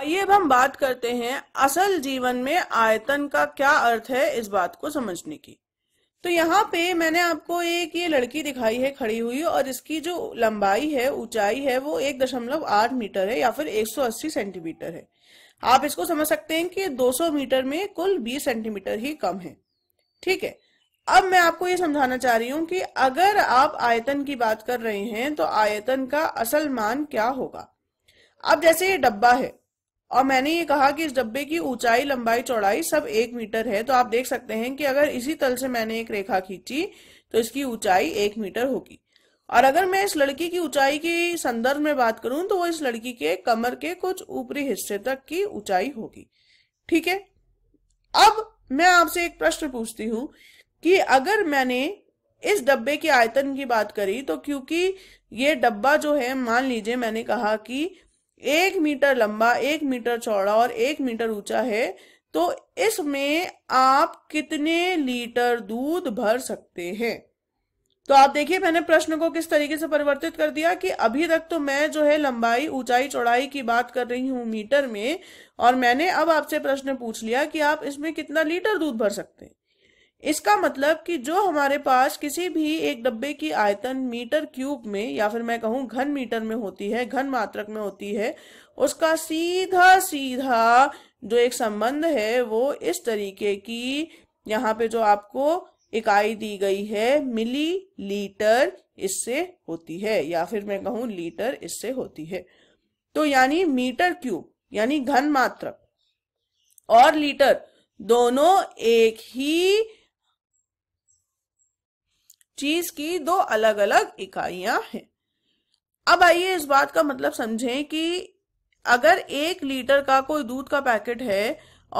आइए अब हम बात करते हैं असल जीवन में आयतन का क्या अर्थ है इस बात को समझने की तो यहाँ पे मैंने आपको एक ये लड़की दिखाई है खड़ी हुई और इसकी जो लंबाई है ऊंचाई है वो एक दशमलव आठ मीटर है या फिर 180 सेंटीमीटर है आप इसको समझ सकते हैं कि 200 मीटर में कुल 20 सेंटीमीटर ही कम है ठीक है अब मैं आपको ये समझाना चाह रही हूँ कि अगर आप आयतन की बात कर रहे हैं तो आयतन का असल मान क्या होगा अब जैसे ये डब्बा है और मैंने ये कहा कि इस डब्बे की ऊंचाई लंबाई चौड़ाई सब एक मीटर है तो आप देख सकते हैं कि अगर इसी तल से मैंने एक रेखा खींची तो इसकी ऊंचाई एक मीटर होगी और अगर मैं इस लड़की की ऊंचाई के संदर्भ में बात करूं तो वो इस लड़की के कमर के कुछ ऊपरी हिस्से तक की ऊंचाई होगी ठीक है अब मैं आपसे एक प्रश्न पूछती हूं कि अगर मैंने इस डब्बे के आयतन की बात करी तो क्योंकि ये डब्बा जो है मान लीजिए मैंने कहा कि एक मीटर लंबा एक मीटर चौड़ा और एक मीटर ऊंचा है तो इसमें आप कितने लीटर दूध भर सकते हैं तो आप देखिए मैंने प्रश्न को किस तरीके से परिवर्तित कर दिया कि अभी तक तो मैं जो है लंबाई ऊंचाई चौड़ाई की बात कर रही हूं मीटर में और मैंने अब आपसे प्रश्न पूछ लिया कि आप इसमें कितना लीटर दूध भर सकते हैं इसका मतलब कि जो हमारे पास किसी भी एक डब्बे की आयतन मीटर क्यूब में या फिर मैं कहूँ घन मीटर में होती है घन मात्रक में होती है उसका सीधा सीधा जो एक संबंध है वो इस तरीके की यहाँ पे जो आपको इकाई दी गई है मिली लीटर इससे होती है या फिर मैं कहूँ लीटर इससे होती है तो यानी मीटर क्यूब यानी घन मात्रक और लीटर दोनों एक ही चीज की दो अलग अलग इकाइयां हैं अब आइए इस बात का मतलब समझें कि अगर एक लीटर का कोई दूध का पैकेट है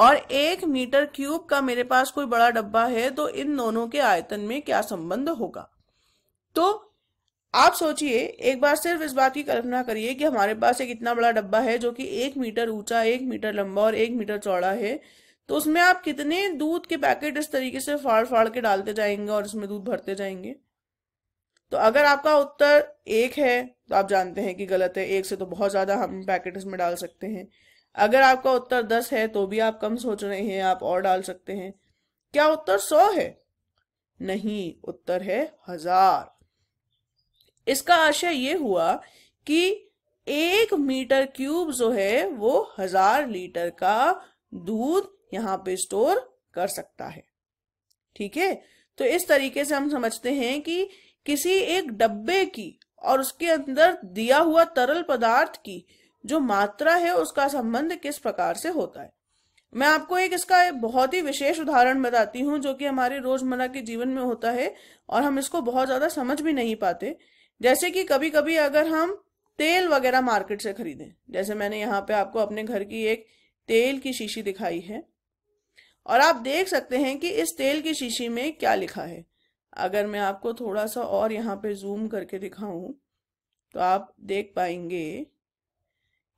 और एक मीटर क्यूब का मेरे पास कोई बड़ा डब्बा है तो इन दोनों के आयतन में क्या संबंध होगा तो आप सोचिए एक बार सिर्फ इस बात की कल्पना करिए कि हमारे पास एक इतना बड़ा डब्बा है जो कि एक मीटर ऊंचा एक मीटर लंबा और एक मीटर चौड़ा है तो उसमें आप कितने दूध के पैकेट इस तरीके से फाड़ फाड़ के डालते जाएंगे और इसमें दूध भरते जाएंगे तो अगर आपका उत्तर एक है तो आप जानते हैं कि गलत है एक से तो बहुत ज़्यादा हम पैकेट इसमें डाल सकते हैं अगर आपका उत्तर दस है तो भी आप कम सोच रहे हैं आप और डाल सकते हैं क्या उत्तर सौ है नहीं उत्तर है हजार इसका आशय ये हुआ कि एक मीटर क्यूब जो है वो हजार लीटर का दूध यहाँ पे स्टोर कर सकता है ठीक है तो इस तरीके से हम समझते हैं कि किसी एक डब्बे की और उसके अंदर दिया हुआ तरल पदार्थ की जो मात्रा है उसका संबंध किस प्रकार से होता है मैं आपको एक इसका एक बहुत ही विशेष उदाहरण बताती हूँ जो कि हमारे रोजमर्रा के जीवन में होता है और हम इसको बहुत ज्यादा समझ भी नहीं पाते जैसे कि कभी कभी अगर हम तेल वगैरह मार्केट से खरीदें जैसे मैंने यहाँ पे आपको अपने घर की एक तेल की शीशी दिखाई है और आप देख सकते हैं कि इस तेल की शीशी में क्या लिखा है अगर मैं आपको थोड़ा सा और यहाँ पे जूम करके दिखाऊं तो आप देख पाएंगे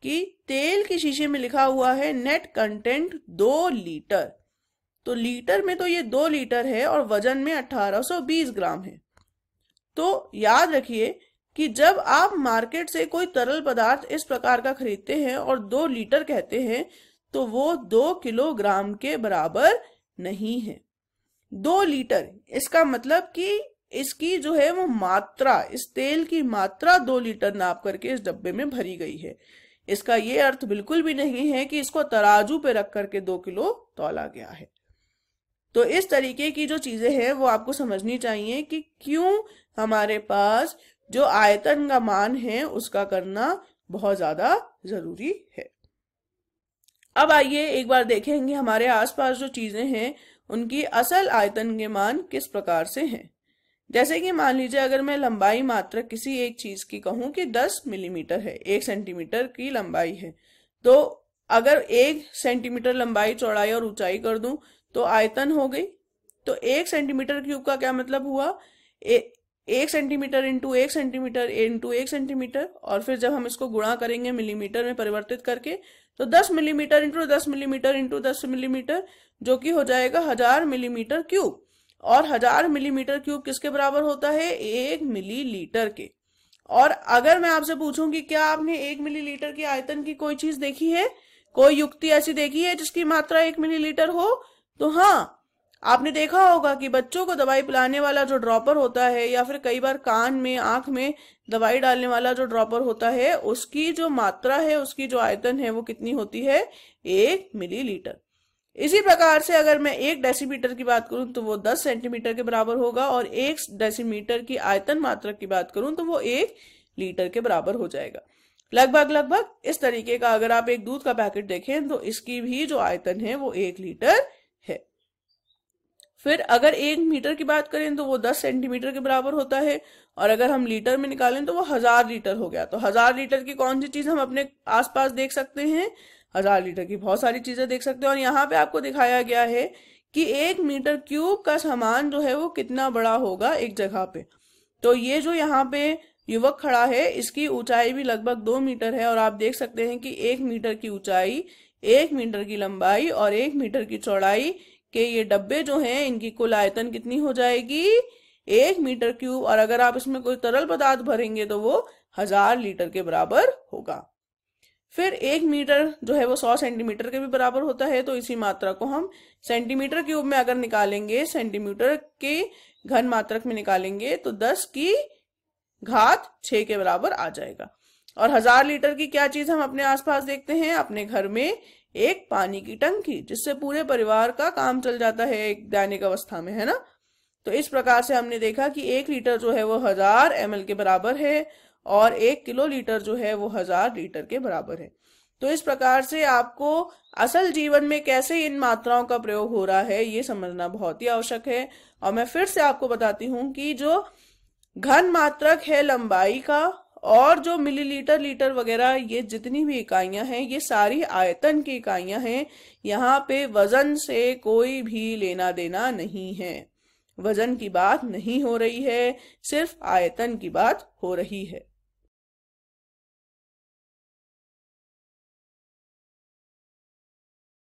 कि तेल की शीशे में लिखा हुआ है नेट कंटेंट दो लीटर तो लीटर में तो ये दो लीटर है और वजन में 1820 ग्राम है तो याद रखिए कि जब आप मार्केट से कोई तरल पदार्थ इस प्रकार का खरीदते हैं और दो लीटर कहते हैं तो वो दो किलोग्राम के बराबर नहीं है दो लीटर इसका मतलब कि इसकी जो है वो मात्रा इस तेल की मात्रा दो लीटर नाप करके इस डब्बे में भरी गई है इसका ये अर्थ बिल्कुल भी नहीं है कि इसको तराजू पे रख करके दो किलो तोला गया है तो इस तरीके की जो चीजें हैं वो आपको समझनी चाहिए कि क्यों हमारे पास जो आयतन का मान है उसका करना बहुत ज्यादा जरूरी है अब आइए एक बार देखेंगे हमारे आसपास जो चीज़ें हैं उनकी असल आयतन के मान किस प्रकार से हैं जैसे कि मान लीजिए अगर मैं लंबाई मात्र किसी एक चीज़ की कहूँ कि 10 मिलीमीटर है एक सेंटीमीटर की लंबाई है तो अगर एक सेंटीमीटर लंबाई चौड़ाई और ऊंचाई कर दूं तो आयतन हो गई तो एक सेंटीमीटर क्यूब का क्या मतलब हुआ एक सेंटीमीटर इंटू एक सेंटीमीटर इंटू एक सेंटीमीटर और फिर जब हम इसको गुणा करेंगे मिलीमीटर में परिवर्तित करके तो 10 मिलीमीटर इंटू दस मिलीमीटर इंटू दस मिलीमीटर जो कि हो जाएगा हजार मिलीमीटर क्यूब और हजार मिलीमीटर क्यूब किसके बराबर होता है एक मिलीलीटर के और अगर मैं आपसे पूछूं कि क्या आपने एक मिलीलीटर की आयतन की कोई चीज देखी है कोई युक्ति ऐसी देखी है जिसकी मात्रा एक मिलीलीटर हो तो हाँ आपने देखा होगा कि बच्चों को दवाई पिलाने वाला जो ड्रॉपर होता है या फिर कई बार कान में आंख में दवाई डालने वाला जो ड्रॉपर होता है उसकी जो मात्रा है उसकी जो आयतन है वो कितनी होती है एक मिलीलीटर इसी प्रकार से अगर मैं एक डेसीमीटर की बात करूं तो वो दस सेंटीमीटर के बराबर होगा और एक डेसीमीटर की आयतन मात्रा की बात करूं तो वो एक लीटर के बराबर हो जाएगा लगभग लगभग इस तरीके का अगर आप एक दूध का पैकेट देखें तो इसकी भी जो आयतन है वो एक लीटर फिर अगर एक मीटर की बात करें तो वो दस सेंटीमीटर के बराबर होता है और अगर हम लीटर में निकालें तो वो हजार लीटर हो गया तो हजार लीटर की कौन सी चीज हम अपने आसपास देख सकते हैं हजार लीटर की बहुत सारी चीजें देख सकते हैं और यहाँ पे आपको दिखाया गया है कि एक मीटर क्यूब का सामान जो है वो कितना बड़ा होगा एक जगह पे तो ये जो यहाँ पे युवक खड़ा है इसकी ऊंचाई भी लगभग दो मीटर है और आप देख सकते हैं कि एक मीटर की ऊंचाई एक मीटर की लंबाई और एक मीटर की चौड़ाई कि ये डब्बे जो हैं इनकी कुल आयतन कितनी हो जाएगी एक मीटर क्यूब और अगर आप इसमें कोई तरल पदार्थ भरेंगे तो वो हजार लीटर के बराबर होगा फिर एक मीटर जो है वो सौ सेंटीमीटर के भी बराबर होता है तो इसी मात्रा को हम सेंटीमीटर क्यूब में अगर निकालेंगे सेंटीमीटर के घन मात्रक में निकालेंगे तो दस की घात छ के बराबर आ जाएगा और हजार लीटर की क्या चीज हम अपने आसपास देखते हैं अपने घर में एक पानी की टंकी जिससे पूरे परिवार का काम चल जाता है एक दैनिक अवस्था में है ना तो इस प्रकार से हमने देखा कि एक लीटर जो है वो हजार एम के बराबर है और एक किलो लीटर जो है वो हजार लीटर के बराबर है तो इस प्रकार से आपको असल जीवन में कैसे इन मात्राओं का प्रयोग हो रहा है ये समझना बहुत ही आवश्यक है और मैं फिर से आपको बताती हूँ कि जो घन मात्रक है लंबाई का और जो मिलीलीटर लीटर वगैरह ये जितनी भी इकाइयां हैं ये सारी आयतन की इकाइयां हैं यहाँ पे वजन से कोई भी लेना देना नहीं है वजन की बात नहीं हो रही है सिर्फ आयतन की बात हो रही है